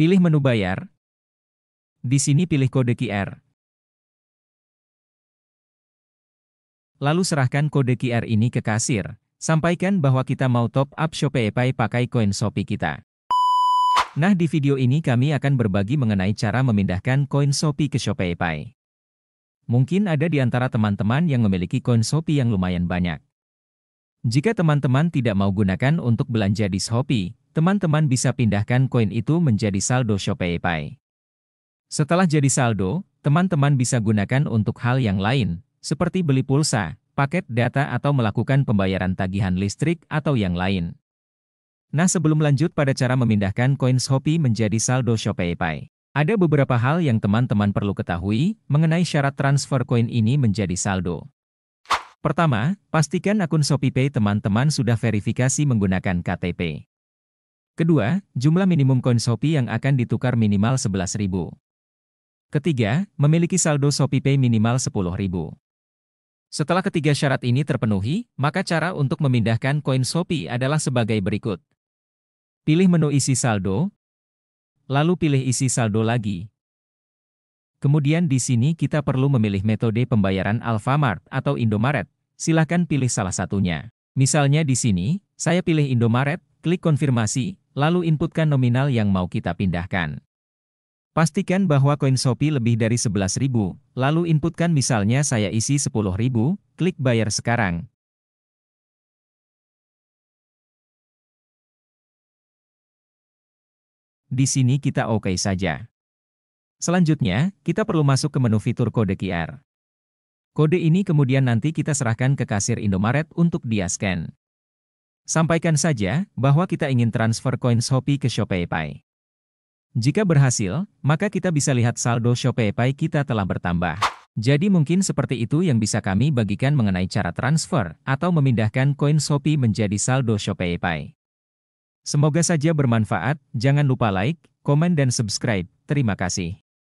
Pilih menu bayar. Di sini pilih kode QR. Lalu serahkan kode QR ini ke kasir. Sampaikan bahwa kita mau top up ShopeePay pakai koin Shopee kita. Nah di video ini kami akan berbagi mengenai cara memindahkan koin Shopee ke ShopeePay. Mungkin ada di antara teman-teman yang memiliki koin Shopee yang lumayan banyak. Jika teman-teman tidak mau gunakan untuk belanja di Shopee, teman-teman bisa pindahkan koin itu menjadi saldo Shopeepay. Setelah jadi saldo, teman-teman bisa gunakan untuk hal yang lain, seperti beli pulsa, paket data atau melakukan pembayaran tagihan listrik atau yang lain. Nah sebelum lanjut pada cara memindahkan koin Shopee menjadi saldo Shopee Ada beberapa hal yang teman-teman perlu ketahui mengenai syarat transfer koin ini menjadi saldo. Pertama, pastikan akun ShopeePay teman-teman sudah verifikasi menggunakan KTP. Kedua, jumlah minimum koin Shopee yang akan ditukar minimal 11.000. Ketiga, memiliki saldo Shopee Pay minimal 10.000. Setelah ketiga syarat ini terpenuhi, maka cara untuk memindahkan koin Shopee adalah sebagai berikut. Pilih menu isi saldo, lalu pilih isi saldo lagi. Kemudian di sini kita perlu memilih metode pembayaran Alfamart atau Indomaret. Silahkan pilih salah satunya. Misalnya di sini, saya pilih Indomaret, klik konfirmasi, lalu inputkan nominal yang mau kita pindahkan. Pastikan bahwa koin Shopee lebih dari 11.000, lalu inputkan misalnya saya isi 10.000, klik bayar sekarang. Di sini kita oke okay saja. Selanjutnya, kita perlu masuk ke menu fitur kode QR. Kode ini kemudian nanti kita serahkan ke kasir Indomaret untuk dia scan. Sampaikan saja bahwa kita ingin transfer koin Shopee ke ShopeePay. Jika berhasil, maka kita bisa lihat saldo ShopeePay kita telah bertambah. Jadi mungkin seperti itu yang bisa kami bagikan mengenai cara transfer atau memindahkan koin Shopee menjadi saldo ShopeePay. Semoga saja bermanfaat, jangan lupa like, komen dan subscribe. Terima kasih.